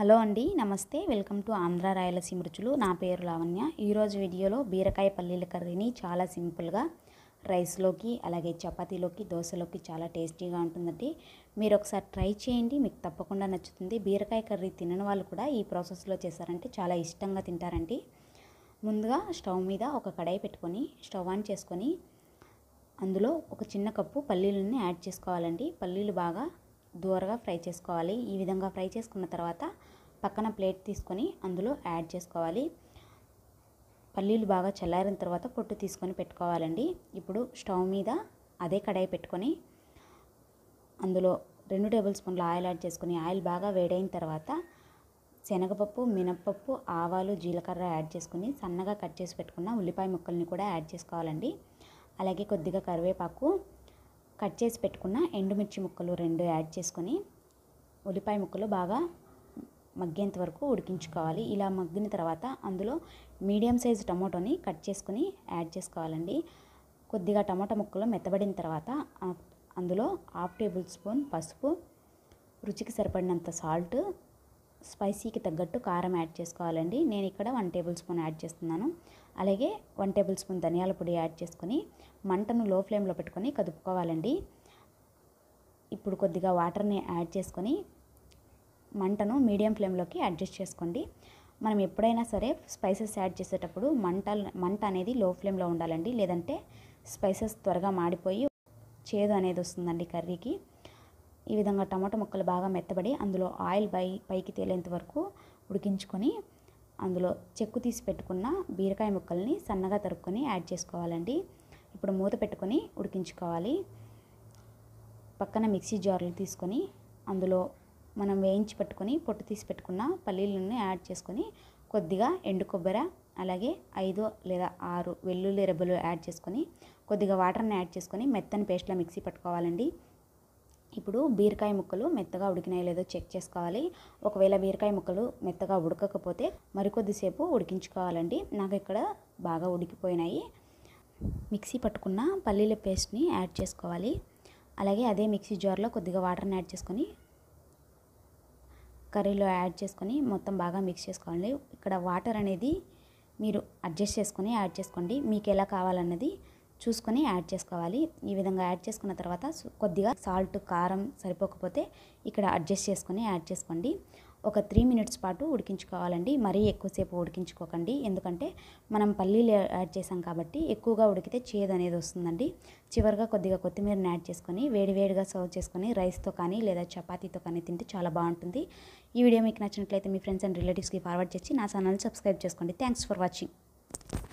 hello అండి నమస్తే welcome to Andhra Rayalaseema రుచులు నా పేరు లావణ్య ఈరోజు వీడియోలో బీరకాయ పల్లీల కర్రీని చాలా సింపుల్గా రైస్లోకి అలాగే చపాతీలోకి దోశలోకి చాలా టేస్టీగా ఉంటుందండి మీరు ఒకసారి ట్రై చేయండి మీకు తప్పకుండా నచ్చుతుంది బీరకాయ కర్రీ తినని వాళ్ళు కూడా ఈ ప్రాసెస్లో చేశారంటే చాలా ఇష్టంగా తింటారండి ముందుగా స్టవ్ మీద ఒక కడాయి పెట్టుకొని స్టవ్ ఆన్ చేసుకొని అందులో ఒక చిన్న కప్పు పల్లీలని యాడ్ చేసుకోవాలండి పల్లీలు బాగా దూరగా ఫ్రై చేసుకోవాలి ఈ విధంగా ఫ్రై చేసుకున్న తర్వాత పక్కన ప్లేట్ తీసుకొని అందులో యాడ్ చేసుకోవాలి పల్లీలు బాగా చల్లారిన తర్వాత పొట్టు తీసుకొని పెట్టుకోవాలండి ఇప్పుడు స్టవ్ మీద అదే కడాయి పెట్టుకొని అందులో రెండు టేబుల్ స్పూన్ల ఆయిల్ యాడ్ చేసుకుని ఆయిల్ బాగా వేడైన తర్వాత శనగపప్పు మినప్పప్పు ఆవాలు జీలకర్ర యాడ్ చేసుకుని సన్నగా కట్ చేసి పెట్టుకున్న ఉల్లిపాయ ముక్కల్ని కూడా యాడ్ చేసుకోవాలండి అలాగే కొద్దిగా కరివేపాకు కట్ చేసి పెట్టుకున్న ఎండుమిర్చి ముక్కలు రెండు యాడ్ చేసుకొని ఉల్లిపాయ ముక్కలు బాగా మగ్గేంత వరకు ఉడికించుకోవాలి ఇలా మగ్గిన తర్వాత అందులో మీడియం సైజు టమాటోని కట్ చేసుకుని యాడ్ చేసుకోవాలండి కొద్దిగా టమాటా ముక్కలు మెత్తబడిన తర్వాత అందులో హాఫ్ టేబుల్ స్పూన్ పసుపు రుచికి సరిపడినంత సాల్ట్ స్పైసీకి తగ్గట్టు కారం యాడ్ చేసుకోవాలండి నేను ఇక్కడ వన్ టేబుల్ స్పూన్ యాడ్ చేస్తున్నాను అలాగే వన్ టేబుల్ స్పూన్ ధనియాల పొడి యాడ్ చేసుకొని మంటను లో ఫ్లేమ్లో పెట్టుకొని కదుపుకోవాలండి ఇప్పుడు కొద్దిగా వాటర్ని యాడ్ చేసుకొని మంటను మీడియం ఫ్లేమ్లోకి అడ్జస్ట్ చేసుకోండి మనం ఎప్పుడైనా సరే స్పైసెస్ యాడ్ చేసేటప్పుడు మంట మంట అనేది లో ఫ్లేమ్లో ఉండాలండి లేదంటే స్పైసెస్ త్వరగా మాడిపోయి చేదు అనేది వస్తుందండి కర్రీకి ఈ విధంగా టమాటో ముక్కలు బాగా మెత్తబడి అందులో ఆయిల్ పై పైకి తేలేంత వరకు ఉడికించుకొని అందులో చెక్కు తీసి పెట్టుకున్న బీరకాయ ముక్కల్ని సన్నగా తరుక్కొని యాడ్ చేసుకోవాలండి ఇప్పుడు మూత పెట్టుకొని ఉడికించుకోవాలి పక్కన మిక్సీ జార్లు తీసుకొని అందులో మనం వేయించి పెట్టుకుని పొట్టు తీసి పెట్టుకున్న పల్లీలను యాడ్ చేసుకొని కొద్దిగా ఎండు కొబ్బరి అలాగే ఐదు లేదా ఆరు వెల్లుల్లి రెబ్బలు యాడ్ చేసుకొని కొద్దిగా వాటర్ని యాడ్ చేసుకొని మెత్తని పేస్ట్లో మిక్సీ పట్టుకోవాలండి ఇప్పుడు బీరకాయ ముక్కలు మెత్తగా ఉడికినాయో లేదో చెక్ చేసుకోవాలి ఒకవేళ బీరకాయ ముక్కలు మెత్తగా ఉడకకపోతే మరికొద్దిసేపు ఉడికించుకోవాలండి నాకు ఇక్కడ బాగా ఉడికిపోయినాయి మిక్సీ పట్టుకున్న పల్లీల పేస్ట్ని యాడ్ చేసుకోవాలి అలాగే అదే మిక్సీ జార్లో కొద్దిగా వాటర్ని యాడ్ చేసుకొని కర్రీలో యాడ్ చేసుకొని మొత్తం బాగా మిక్స్ చేసుకోండి ఇక్కడ వాటర్ అనేది మీరు అడ్జస్ట్ చేసుకొని యాడ్ చేసుకోండి మీకు ఎలా కావాలన్నది చూసుకొని యాడ్ చేసుకోవాలి ఈ విధంగా యాడ్ చేసుకున్న తర్వాత కొద్దిగా సాల్ట్ కారం సరిపోకపోతే ఇక్కడ అడ్జస్ట్ చేసుకొని యాడ్ చేసుకోండి ఒక త్రీ మినిట్స్ పాటు ఉడికించుకోవాలండి మరీ ఎక్కువసేపు ఉడికించుకోకండి ఎందుకంటే మనం పల్లీలు యాడ్ చేసాం కాబట్టి ఎక్కువగా ఉడికితే చేదు అనేది వస్తుందండి చివరిగా కొద్దిగా కొత్తిమీరని యాడ్ చేసుకొని వేడివేడిగా సర్వ్ చేసుకొని రైస్తో కానీ లేదా చపాతీతో కానీ తింటే చాలా బాగుంటుంది ఈ వీడియో మీకు నచ్చినట్లయితే మీ ఫ్రెండ్స్ అండ్ రిలేటివ్స్కి ఫార్వర్డ్ చేసి నా ఛానల్ సబ్స్క్రైబ్ చేసుకోండి థ్యాంక్స్ ఫర్ వాచింగ్